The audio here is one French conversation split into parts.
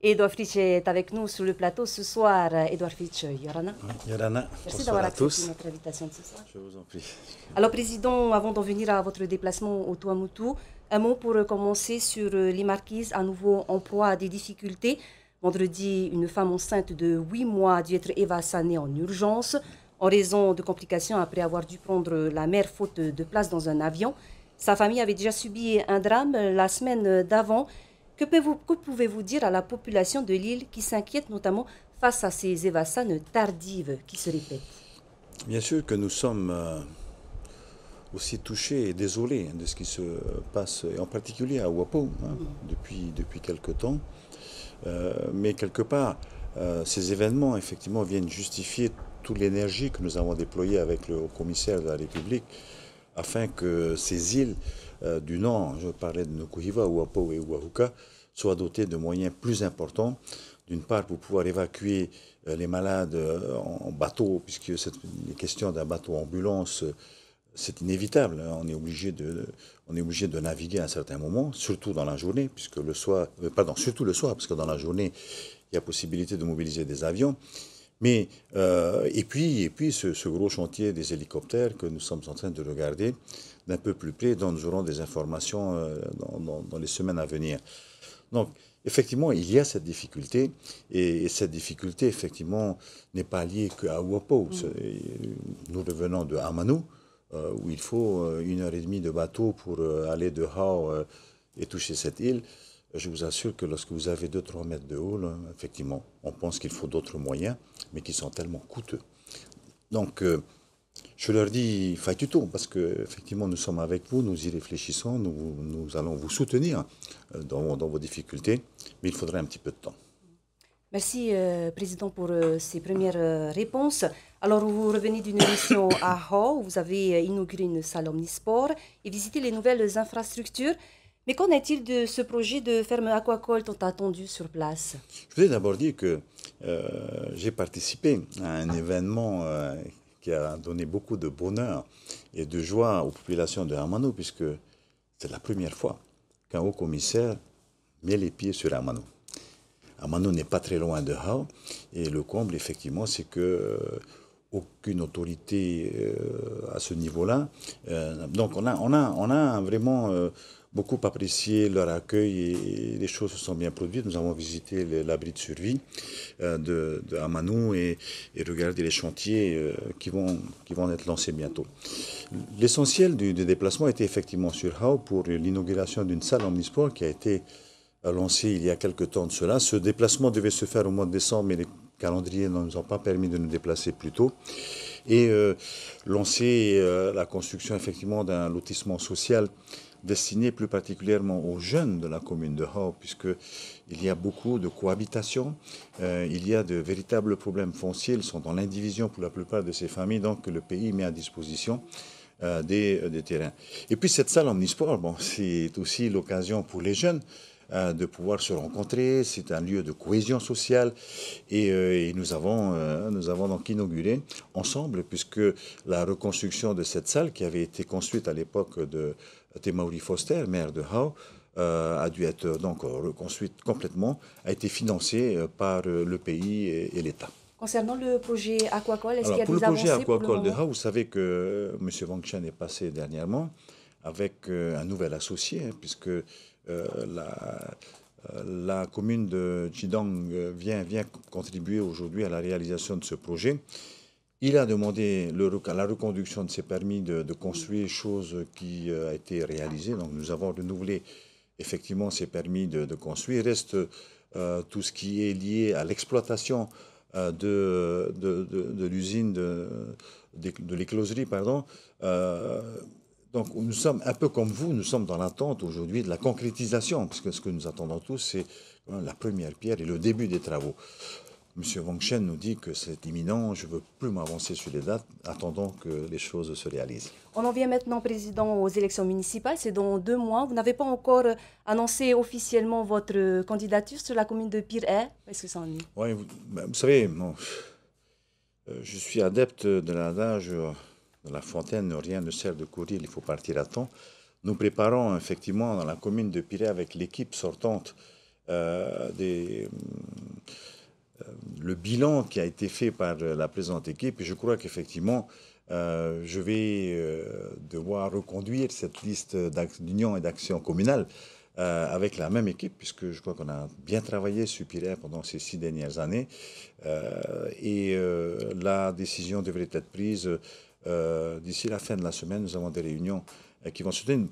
Edouard Fritsch est avec nous sur le plateau ce soir. Edouard Fritsch, Yorana. Yorana. Merci d'avoir accepté notre invitation ce soir. Je vous en prie. Alors, Président, avant d'en venir à votre déplacement au Tuamutu, un mot pour commencer sur euh, les marquises à nouveau en des difficultés. Vendredi, une femme enceinte de 8 mois a dû être évassanée en urgence en raison de complications après avoir dû prendre la mer faute de place dans un avion. Sa famille avait déjà subi un drame la semaine d'avant. Que pouvez-vous dire à la population de l'île qui s'inquiète notamment face à ces évassanes tardives qui se répètent Bien sûr que nous sommes euh, aussi touchés et désolés de ce qui se passe, et en particulier à Wapo, hein, mm. depuis, depuis quelque temps. Euh, mais quelque part, euh, ces événements, effectivement, viennent justifier toute l'énergie que nous avons déployée avec le haut commissaire de la République afin que ces îles euh, du Nord, hein, je parlais de Nukuhiva, Ouapo et Ouahuka, soient dotées de moyens plus importants. D'une part, pour pouvoir évacuer euh, les malades euh, en bateau, puisque c'est une question d'un bateau ambulance, c'est inévitable. Hein. on est, obligé de, on est obligé de naviguer à un certain moment, surtout dans la journée, puisque le soir, pardon, surtout le soir, parce que dans la journée, il y a possibilité de mobiliser des avions. Mais, euh, et puis, et puis ce, gros chantier des hélicoptères que nous sommes en train de regarder d'un peu plus près, dont nous aurons des informations euh, dans, les semaines à venir. Donc, effectivement, il y a cette difficulté, et, cette difficulté, effectivement, n'est pas liée qu'à Wapo. Mm. Nous revenons de Amanou, euh, où il faut une heure et demie de bateau pour aller de Hao et toucher cette île. Je vous assure que lorsque vous avez 2-3 mètres de haut, effectivement, on pense qu'il faut d'autres moyens mais qui sont tellement coûteux. Donc, euh, je leur dis, tout parce que effectivement, nous sommes avec vous, nous y réfléchissons, nous, nous allons vous soutenir euh, dans, vos difficultés, mais il faudrait un petit peu de temps. Merci, euh, Président, pour ces premières réponses. Alors, vous revenez d'une mission à Ho, où vous avez inauguré une salle omnisport et visité les nouvelles infrastructures. Mais qu'en est-il de ce projet de ferme aquacole tant attendu sur place Je voulais d'abord dire que euh, j'ai participé à un événement euh, qui a donné beaucoup de bonheur et de joie aux populations de Amano, puisque c'est la première fois qu'un haut commissaire met les pieds sur Amano. Amano n'est pas très loin de Hao, et le comble, effectivement, c'est que euh, aucune autorité euh, à ce niveau-là. Euh, donc on a, on a, on a vraiment euh, beaucoup apprécié leur accueil et, les choses se sont bien produites. Nous avons visité l'abri de survie de, de Amanou et, regardé les chantiers qui, vont, qui vont être lancés bientôt. L'essentiel du, déplacement était effectivement sur Hao pour l'inauguration d'une salle omnisport qui a été lancée il y a quelques temps de cela. Ce déplacement devait se faire au mois de décembre, mais les calendriers ne nous ont pas permis de nous déplacer plus tôt, et euh, lancer euh, la construction effectivement d'un lotissement social destiné plus particulièrement aux jeunes de la commune de puisque puisqu'il y a beaucoup de cohabitation, euh, il y a de véritables problèmes fonciers, ils sont dans l'indivision pour la plupart de ces familles, donc le pays met à disposition des, terrains. Et puis cette salle omnisport, bon, c'est aussi l'occasion pour les jeunes Hein, de pouvoir se rencontrer. C'est un lieu de cohésion sociale. Et, euh, nous, avons, euh, nous avons donc inauguré ensemble, puisque la reconstruction de cette salle, qui avait été construite à l'époque de Temauri Foster, maire de Hao, euh, a dû être donc reconstruite complètement, a été financée par le pays et, l'État. Concernant le projet Aquacol, est-ce qu'il y a pour le projet Aquacol de Hao, vous savez que M. Wang Chen est passé dernièrement avec un nouvel associé, hein, puisque euh, euh, la, commune de Chidong vient, contribuer aujourd'hui à la réalisation de ce projet. Il a demandé le, la reconduction de ses permis de, construire, chose qui euh, a été réalisée. Donc nous avons renouvelé effectivement ces permis de, construire. Il reste tout ce qui est lié à l'exploitation de, l'usine de, l'écloserie, pardon. Donc nous sommes un peu comme vous, nous sommes dans l'attente aujourd'hui de la concrétisation, parce que ce que nous attendons tous, c'est hein, la première pierre et le début des travaux. Monsieur Wang nous dit que c'est imminent, je ne veux plus m'avancer sur les dates, attendons que les choses se réalisent. On en vient maintenant, Président, aux élections municipales, c'est dans deux mois. Vous n'avez pas encore annoncé officiellement votre candidature sur la commune de Pire Est-ce que ça en est Oui, vous, ben, savez, euh, je suis adepte de l'adage euh, la fontaine, rien ne sert de courir, il faut partir à temps. Nous préparons effectivement dans la commune de Pirée avec l'équipe sortante euh, euh, le bilan qui a été fait par la présente équipe. Et je crois qu'effectivement, euh, je vais devoir reconduire cette liste d'union et d'action communale avec la même équipe, puisque je crois qu'on a bien travaillé sur Pirée pendant ces six dernières années. et la décision devrait être prise euh, d'ici la fin de la semaine, nous avons des réunions euh, qui vont se tenir.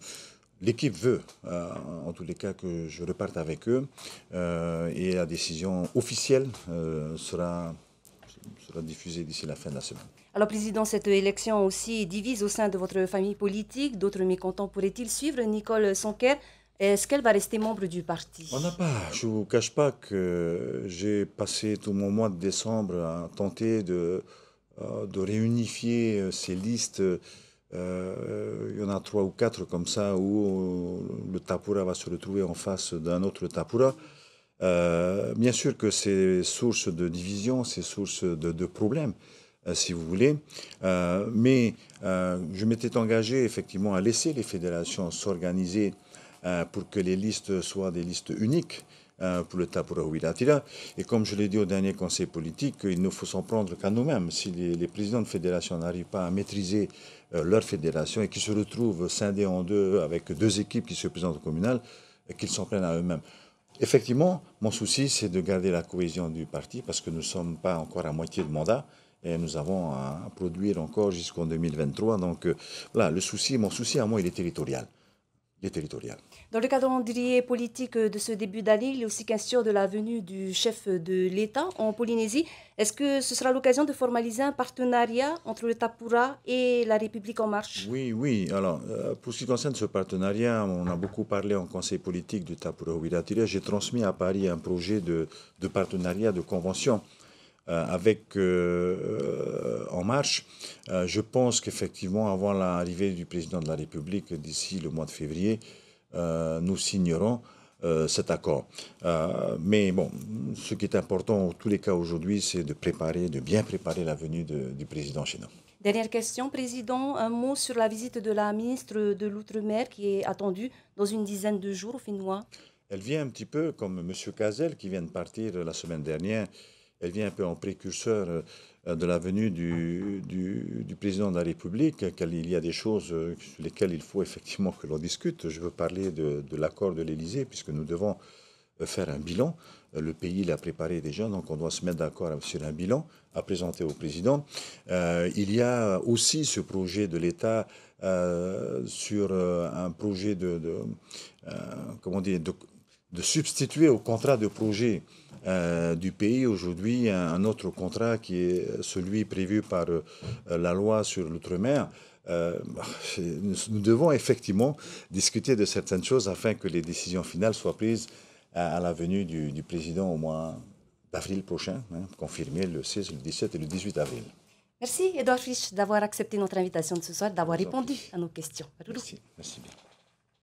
L'équipe veut, euh, en tous les cas, que je reparte avec eux. et la décision officielle sera sera d'ici la fin de la semaine. Alors, Président, cette élection aussi divise au sein de votre famille politique. D'autres mécontents pourraient-ils suivre Nicole Sanquer Est-ce qu'elle va rester membre du parti On n'a pas. Je ne vous cache pas que j'ai passé tout mon mois de décembre à tenter de euh, de réunifier euh, ces listes. Euh, il y en a trois ou quatre comme ça où le Tapura va se retrouver en face d'un autre Tapura. bien sûr que c'est source de division, c'est source de, de problèmes, si vous voulez. mais je m'étais engagé effectivement à laisser les fédérations s'organiser pour que les listes soient des listes uniques. Euh, pour le tiré. Et comme je l'ai dit au dernier conseil politique, il ne faut s'en prendre qu'à nous-mêmes. Si les, présidents de fédération n'arrivent pas à maîtriser euh, leur fédération et qu'ils se retrouvent scindés en deux avec deux équipes qui se présentent au communal, euh, qu'ils s'en prennent à eux-mêmes. Effectivement, mon souci, c'est de garder la cohésion du parti parce que nous ne sommes pas encore à moitié de mandat et nous avons à produire encore jusqu'en 2023. Donc voilà, le souci, mon souci à moi, il est territorial. Dans le calendrier politique de ce début d'année, il est aussi question de la venue du chef de l'État en Polynésie. Est-ce que ce sera l'occasion de formaliser un partenariat entre le Tapura et la République en marche Oui, oui. Alors, euh, pour ce qui concerne ce partenariat, on a beaucoup parlé en conseil politique du Tapura Huiratira. J'ai transmis à Paris un projet de, de partenariat, de convention euh, avec euh, euh, En Marche. je pense qu'effectivement, avant l'arrivée du président de la République d'ici le mois de février, nous signerons cet accord. mais bon, ce qui est important en tous les cas aujourd'hui, c'est de préparer, de bien préparer la venue du président chinois. Dernière question, Président. Un mot sur la visite de la ministre de l'Outre-mer qui est attendue dans une dizaine de jours au Finnois. Elle vient un petit peu comme M. Cazel qui vient de partir la semaine dernière elle vient un peu en précurseur euh, de la venue du, du, président de la République, il y a des choses euh, sur lesquelles il faut effectivement que l'on discute. Je veux parler de, l'accord de l'Élysée, puisque nous devons euh, faire un bilan. Le pays l'a préparé déjà, donc on doit se mettre d'accord sur un bilan à présenter au président. il y a aussi ce projet de l'État sur un projet de, comment dire, de, de substituer au contrat de projet euh, du pays aujourd'hui un, autre contrat qui est celui prévu par euh, la loi sur l'outre-mer. Euh, nous devons effectivement discuter de certaines choses afin que les décisions finales soient prises à, la venue du, président au mois d'avril prochain, hein, confirmé le 16, le 17 et le 18 avril. Merci Edouard Fisch d'avoir accepté notre invitation de ce soir, d'avoir répondu à nos questions. Merci, merci bien.